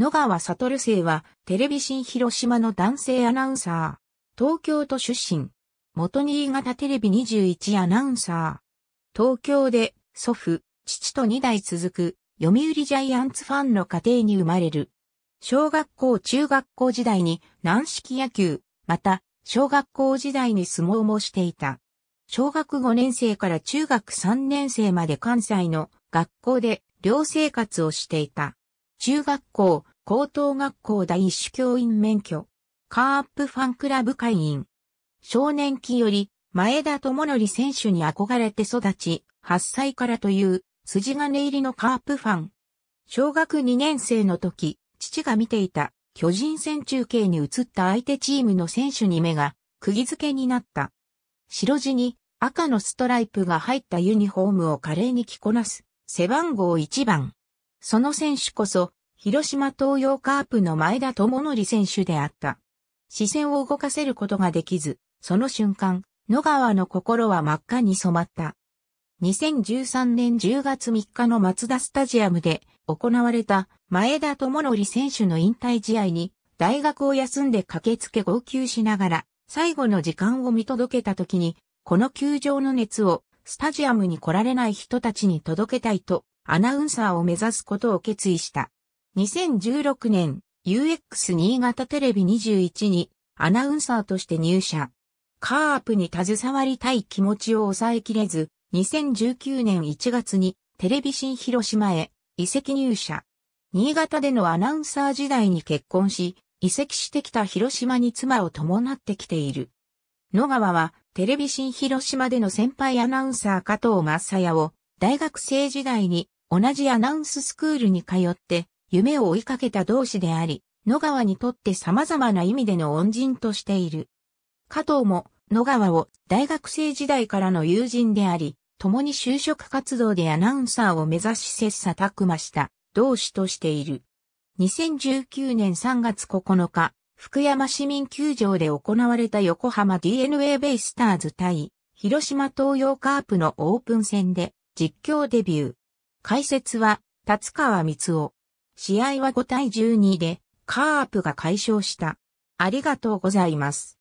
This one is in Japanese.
野川悟生は、テレビ新広島の男性アナウンサー。東京都出身。元新潟テレビ21アナウンサー。東京で、祖父、父と2代続く、読売ジャイアンツファンの家庭に生まれる。小学校中学校時代に軟式野球、また、小学校時代に相撲もしていた。小学5年生から中学3年生まで関西の学校で寮生活をしていた。中学校、高等学校第一種教員免許。カープファンクラブ会員。少年期より前田智則選手に憧れて育ち、8歳からという筋金入りのカープファン。小学2年生の時、父が見ていた巨人戦中継に移った相手チームの選手に目が釘付けになった。白地に赤のストライプが入ったユニフォームを華麗に着こなす背番号1番。その選手こそ広島東洋カープの前田智則選手であった。視線を動かせることができず、その瞬間、野川の心は真っ赤に染まった。2013年10月3日の松田スタジアムで行われた前田智則選手の引退試合に大学を休んで駆けつけ号泣しながら最後の時間を見届けた時にこの球場の熱をスタジアムに来られない人たちに届けたいとアナウンサーを目指すことを決意した。2016年、UX 新潟テレビ21にアナウンサーとして入社。カープに携わりたい気持ちを抑えきれず、2019年1月にテレビ新広島へ移籍入社。新潟でのアナウンサー時代に結婚し、移籍してきた広島に妻を伴ってきている。野川はテレビ新広島での先輩アナウンサー加藤正也を大学生時代に同じアナウンススクールに通って夢を追いかけた同志であり、野川にとって様々な意味での恩人としている。加藤も野川を大学生時代からの友人であり、共に就職活動でアナウンサーを目指し切磋琢磨した同志としている。2019年3月9日、福山市民球場で行われた横浜 DNA ベイスターズ対広島東洋カープのオープン戦で実況デビュー。解説は、立川光夫。試合は5対12でカープが解消した。ありがとうございます。